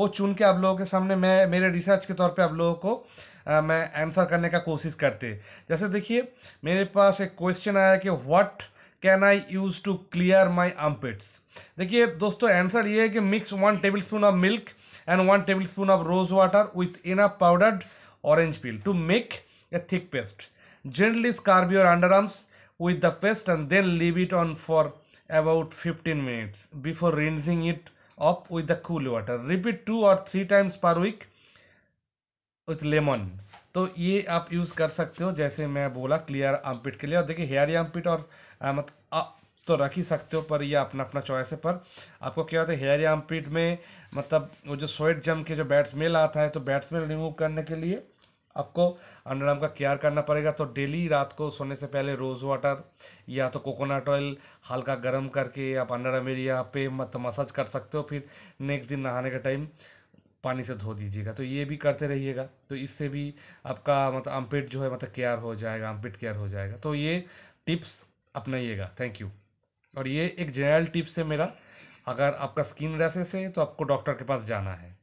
वो चुन के आप लोगों के सामने मैं मेरे रिसर्च के तौर पे आप लोगों को आ, मैं आंसर करने का कोशिश करते जैसे देखिए मेरे पास एक क्वेश्चन आया कि what can I use to clear my armpits देखिए दोस्तों आंसर ये है कि mix one table spoon of milk and one table spoon of rose water with enough powdered orange peel to make a thick paste generally scrub under arms with the paste and then leave it on for about fifteen minutes before rinsing it up with the cool water repeat two or three times per week with lemon तो ये आप use कर सकते हो जैसे मैं बोला clear आमपिट के लिए और देखिए हेयर आमपिट और मत तो रख ही सकते हो पर ये अपना अपना चॉइस है पर आपको क्या होता है हेयर आमपिट में मतलब वो जो स्वेट जम के जो बैट्समेल स्मेल आता है तो बैट्समेल स्मेल रिमूव करने के लिए आपको अंडरआर्म का केयर करना पड़ेगा तो डेली रात को सोने से पहले रोज़ वाटर या तो कोकोनट ऑयल हल्का गर्म करके आप अंडर अंडरआर्म एरिया पे मत मसाज कर सकते हो फिर नेक्स्ट दिन नहाने का टाइम पानी से धो दीजिएगा तो ये भी करते रहिएगा तो इससे भी आपका मतलब अमपेट जो है मतलब केयर हो जाएगा अमपेट केयर हो जाएगा तो ये टिप्स अपनाइएगा थैंक यू और ये एक जनरल टिप्स है मेरा अगर आपका स्किन रैसेस है तो आपको डॉक्टर के पास जाना है